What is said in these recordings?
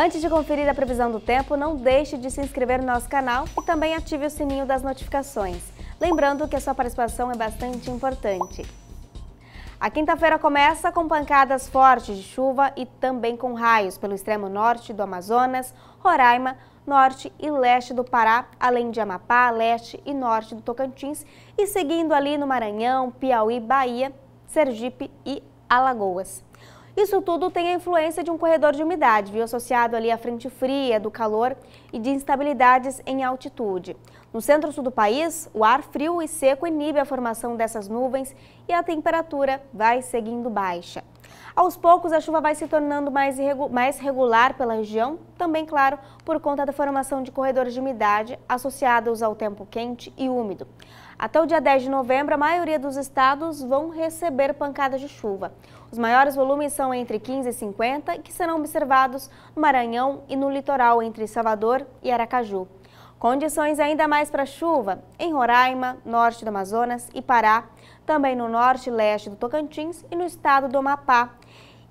Antes de conferir a previsão do tempo, não deixe de se inscrever no nosso canal e também ative o sininho das notificações. Lembrando que a sua participação é bastante importante. A quinta-feira começa com pancadas fortes de chuva e também com raios pelo extremo norte do Amazonas, Roraima, norte e leste do Pará, além de Amapá, leste e norte do Tocantins e seguindo ali no Maranhão, Piauí, Bahia, Sergipe e Alagoas. Isso tudo tem a influência de um corredor de umidade, viu? Associado ali à frente fria, do calor e de instabilidades em altitude. No centro-sul do país, o ar frio e seco inibe a formação dessas nuvens e a temperatura vai seguindo baixa. Aos poucos, a chuva vai se tornando mais, irregu mais regular pela região, também, claro, por conta da formação de corredores de umidade associados ao tempo quente e úmido. Até o dia 10 de novembro, a maioria dos estados vão receber pancadas de chuva. Os maiores volumes são entre 15 e 50, que serão observados no Maranhão e no litoral entre Salvador e Aracaju. Condições ainda mais para chuva em Roraima, norte do Amazonas e Pará, também no norte e leste do Tocantins e no estado do Amapá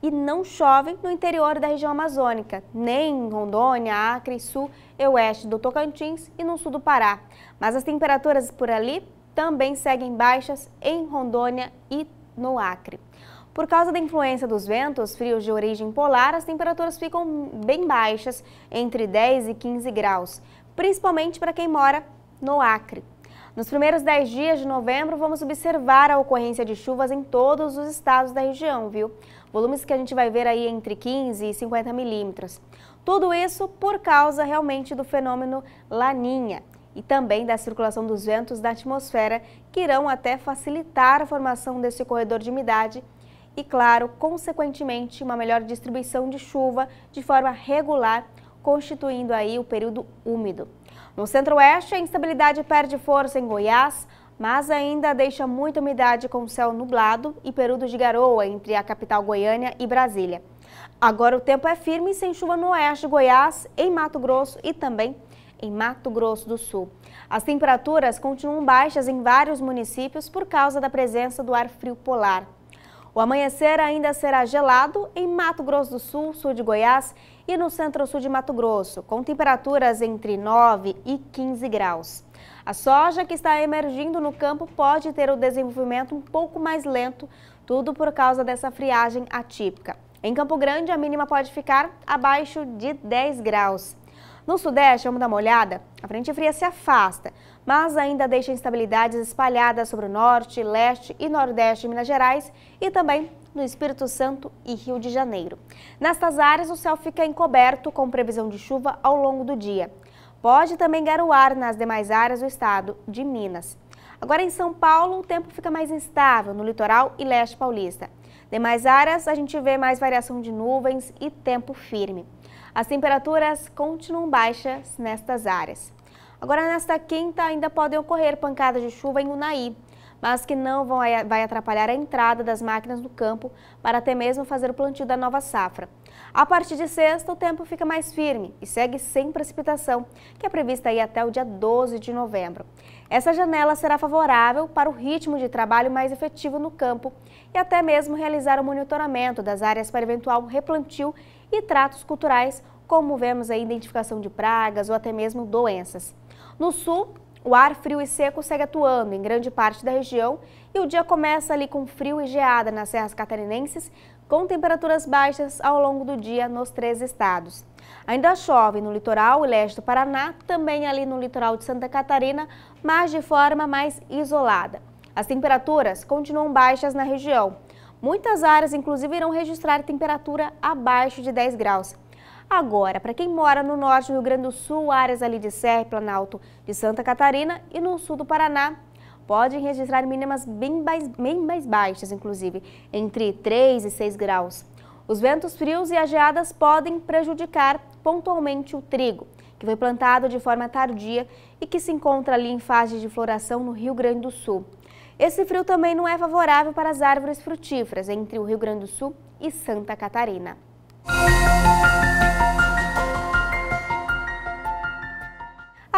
e não chove no interior da região amazônica, nem em Rondônia, Acre, Sul e Oeste do Tocantins e no sul do Pará. Mas as temperaturas por ali também seguem baixas em Rondônia e no Acre. Por causa da influência dos ventos frios de origem polar, as temperaturas ficam bem baixas, entre 10 e 15 graus, principalmente para quem mora no Acre. Nos primeiros 10 dias de novembro, vamos observar a ocorrência de chuvas em todos os estados da região, viu? Volumes que a gente vai ver aí entre 15 e 50 milímetros. Tudo isso por causa realmente do fenômeno Laninha e também da circulação dos ventos da atmosfera, que irão até facilitar a formação desse corredor de umidade e, claro, consequentemente, uma melhor distribuição de chuva de forma regular, constituindo aí o período úmido. No centro-oeste, a instabilidade perde força em Goiás, mas ainda deixa muita umidade com céu nublado e período de garoa entre a capital Goiânia e Brasília. Agora o tempo é firme sem chuva no oeste de Goiás, em Mato Grosso e também em Mato Grosso do Sul. As temperaturas continuam baixas em vários municípios por causa da presença do ar frio polar. O amanhecer ainda será gelado em Mato Grosso do Sul, sul de Goiás e no centro-sul de Mato Grosso, com temperaturas entre 9 e 15 graus. A soja que está emergindo no campo pode ter o desenvolvimento um pouco mais lento, tudo por causa dessa friagem atípica. Em Campo Grande, a mínima pode ficar abaixo de 10 graus. No sudeste, vamos dar uma olhada? A frente fria se afasta, mas ainda deixa instabilidades espalhadas sobre o norte, leste e nordeste de Minas Gerais e também no Espírito Santo e Rio de Janeiro. Nestas áreas, o céu fica encoberto com previsão de chuva ao longo do dia. Pode também garoar nas demais áreas do estado de Minas. Agora em São Paulo, o tempo fica mais instável no litoral e leste paulista. Demais áreas, a gente vê mais variação de nuvens e tempo firme. As temperaturas continuam baixas nestas áreas. Agora, nesta quinta, ainda podem ocorrer pancadas de chuva em Unai mas que não vão, vai atrapalhar a entrada das máquinas no campo para até mesmo fazer o plantio da nova safra. A partir de sexta, o tempo fica mais firme e segue sem precipitação, que é prevista aí até o dia 12 de novembro. Essa janela será favorável para o ritmo de trabalho mais efetivo no campo e até mesmo realizar o monitoramento das áreas para eventual replantio e tratos culturais, como vemos a identificação de pragas ou até mesmo doenças. No sul, o ar frio e seco segue atuando em grande parte da região e o dia começa ali com frio e geada nas serras catarinenses, com temperaturas baixas ao longo do dia nos três estados. Ainda chove no litoral e leste do Paraná, também ali no litoral de Santa Catarina, mas de forma mais isolada. As temperaturas continuam baixas na região. Muitas áreas, inclusive, irão registrar temperatura abaixo de 10 graus. Agora, para quem mora no norte do Rio Grande do Sul, áreas ali de Serra e Planalto de Santa Catarina e no sul do Paraná, podem registrar mínimas bem mais, bem mais baixas, inclusive, entre 3 e 6 graus. Os ventos frios e as geadas podem prejudicar pontualmente o trigo, que foi plantado de forma tardia e que se encontra ali em fase de floração no Rio Grande do Sul. Esse frio também não é favorável para as árvores frutíferas entre o Rio Grande do Sul e Santa Catarina.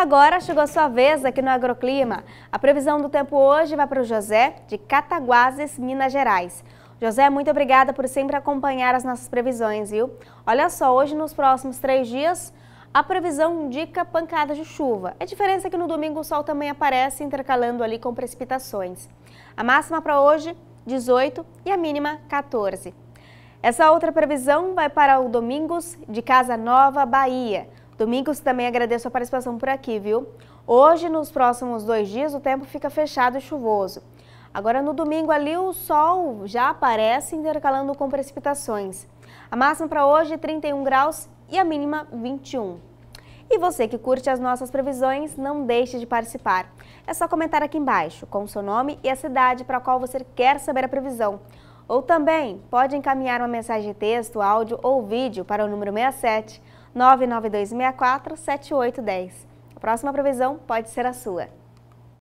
agora chegou a sua vez aqui no Agroclima. A previsão do tempo hoje vai para o José, de Cataguases, Minas Gerais. José, muito obrigada por sempre acompanhar as nossas previsões, viu? Olha só, hoje nos próximos três dias, a previsão indica pancadas de chuva. A é diferença é que no domingo o sol também aparece, intercalando ali com precipitações. A máxima para hoje, 18 e a mínima, 14. Essa outra previsão vai para o Domingos de Casa Nova, Bahia. Domingos, também agradeço a participação por aqui, viu? Hoje, nos próximos dois dias, o tempo fica fechado e chuvoso. Agora, no domingo ali, o sol já aparece intercalando com precipitações. A máxima para hoje é 31 graus e a mínima 21. E você que curte as nossas previsões, não deixe de participar. É só comentar aqui embaixo com o seu nome e a cidade para a qual você quer saber a previsão. Ou também pode encaminhar uma mensagem de texto, áudio ou vídeo para o número 67 99264 7810. A próxima previsão pode ser a sua.